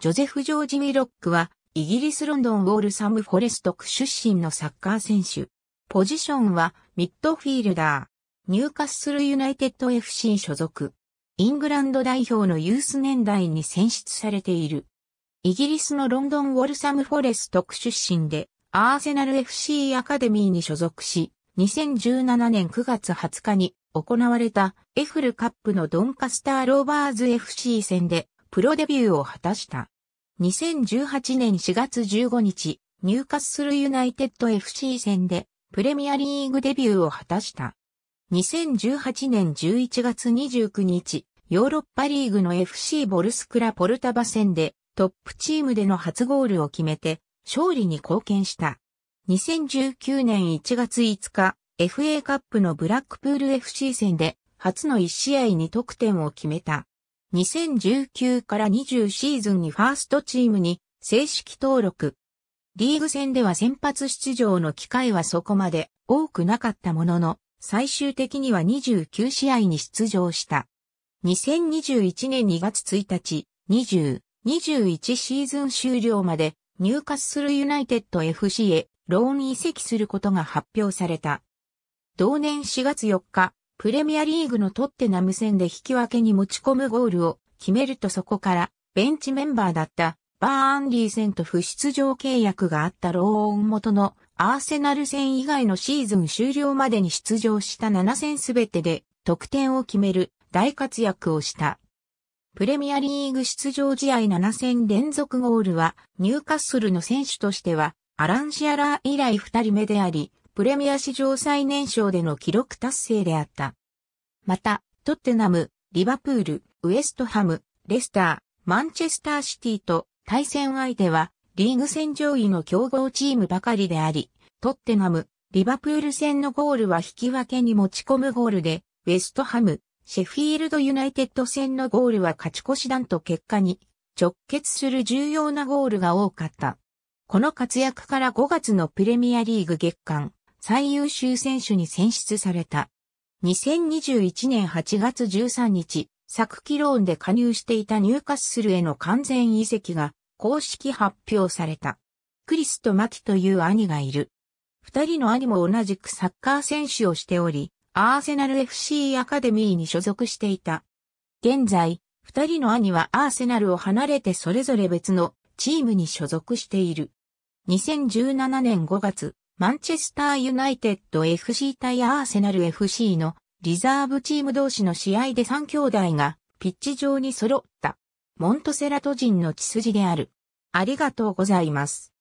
ジョゼフ・ジョージ・ウィロックは、イギリス・ロンドン・ウォールサム・フォレスト区出身のサッカー選手。ポジションは、ミッドフィールダー。入荷するユナイテッド FC 所属。イングランド代表のユース年代に選出されている。イギリスのロンドン・ウォルサム・フォレスト区出身で、アーセナル FC アカデミーに所属し、2017年9月20日に行われたエフルカップのドンカスター・ローバーズ FC 戦でプロデビューを果たした。2018年4月15日、ニューカッスルユナイテッド FC 戦でプレミアリーグデビューを果たした。2018年11月29日、ヨーロッパリーグの FC ボルスクラポルタバ戦でトップチームでの初ゴールを決めて勝利に貢献した。2019年1月5日、FA カップのブラックプール FC 戦で初の1試合に得点を決めた。2019から20シーズンにファーストチームに正式登録。リーグ戦では先発出場の機会はそこまで多くなかったものの、最終的には29試合に出場した。2021年2月1日、20、21シーズン終了まで入荷するユナイテッド FC へローン移籍することが発表された。同年4月4日、プレミアリーグのトッテナム戦で引き分けに持ち込むゴールを決めるとそこからベンチメンバーだったバーンリー戦と不出場契約があったローン元のアーセナル戦以外のシーズン終了までに出場した7戦すべてで得点を決める大活躍をした。プレミアリーグ出場試合7戦連続ゴールはニューカッスルの選手としてはアランシアラー以来2人目であり、プレミア史上最年少での記録達成であった。また、トッテナム、リバプール、ウエストハム、レスター、マンチェスターシティと対戦相手はリーグ戦上位の強豪チームばかりであり、トッテナム、リバプール戦のゴールは引き分けに持ち込むゴールで、ウェストハム、シェフィールドユナイテッド戦のゴールは勝ち越し弾と結果に直結する重要なゴールが多かった。この活躍から5月のプレミアリーグ月間最優秀選手に選出された。2021年8月13日、昨季ローンで加入していたニューカッスルへの完全移籍が公式発表された。クリスとマキという兄がいる。二人の兄も同じくサッカー選手をしており、アーセナル FC アカデミーに所属していた。現在、二人の兄はアーセナルを離れてそれぞれ別のチームに所属している。2017年5月、マンチェスターユナイテッド FC 対アーセナル FC のリザーブチーム同士の試合で3兄弟がピッチ上に揃った。モントセラト人の血筋である。ありがとうございます。